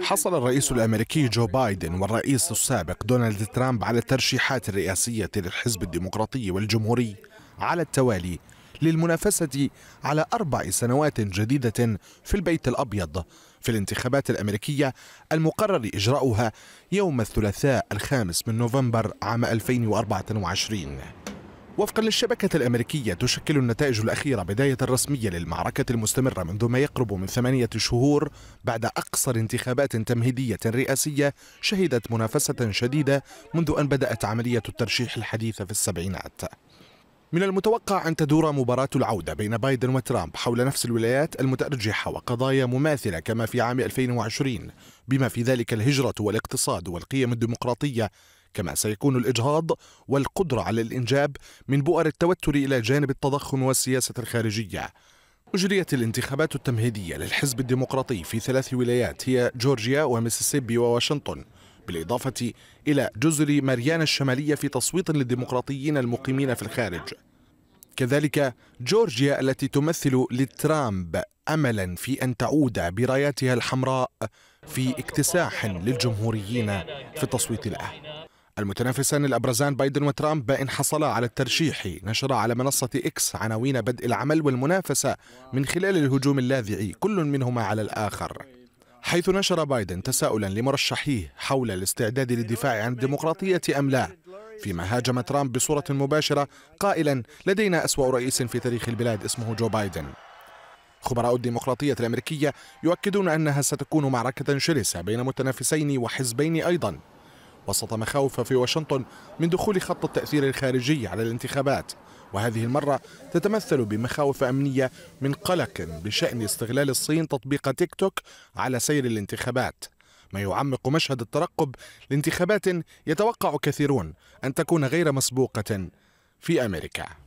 حصل الرئيس الامريكي جو بايدن والرئيس السابق دونالد ترامب على الترشيحات الرئاسيه للحزب الديمقراطي والجمهوري على التوالي للمنافسه على اربع سنوات جديده في البيت الابيض في الانتخابات الامريكيه المقرر اجراؤها يوم الثلاثاء الخامس من نوفمبر عام 2024 وفقا للشبكة الأمريكية تشكل النتائج الأخيرة بداية رسمية للمعركة المستمرة منذ ما يقرب من ثمانية شهور بعد أقصر انتخابات تمهيدية رئاسية شهدت منافسة شديدة منذ أن بدأت عملية الترشيح الحديثة في السبعينات من المتوقع أن تدور مباراة العودة بين بايدن وترامب حول نفس الولايات المتأرجحة وقضايا مماثلة كما في عام 2020 بما في ذلك الهجرة والاقتصاد والقيم الديمقراطية كما سيكون الإجهاض والقدرة على الإنجاب من بؤر التوتر إلى جانب التضخم والسياسة الخارجية أجريت الانتخابات التمهيدية للحزب الديمقراطي في ثلاث ولايات هي جورجيا وميسيسيبي وواشنطن بالإضافة إلى جزر ماريانا الشمالية في تصويت للديمقراطيين المقيمين في الخارج كذلك جورجيا التي تمثل لترامب املا في ان تعود براياتها الحمراء في اكتساح للجمهوريين في التصويت الان المتنافسان الأبرزان بايدن وترامب حصلا على الترشيح نشر على منصة إكس عناوين بدء العمل والمنافسة من خلال الهجوم اللاذع كل منهما على الآخر حيث نشر بايدن تساؤلا لمرشحيه حول الاستعداد للدفاع عن الديمقراطية أم لا فيما هاجم ترامب بصورة مباشرة قائلا لدينا أسوأ رئيس في تاريخ البلاد اسمه جو بايدن خبراء الديمقراطية الأمريكية يؤكدون أنها ستكون معركة شرسة بين متنافسين وحزبين أيضا وسط مخاوف في واشنطن من دخول خط التأثير الخارجي على الانتخابات وهذه المرة تتمثل بمخاوف أمنية من قلق بشأن استغلال الصين تطبيق تيك توك على سير الانتخابات ما يعمق مشهد الترقب لانتخابات يتوقع كثيرون أن تكون غير مسبوقة في أمريكا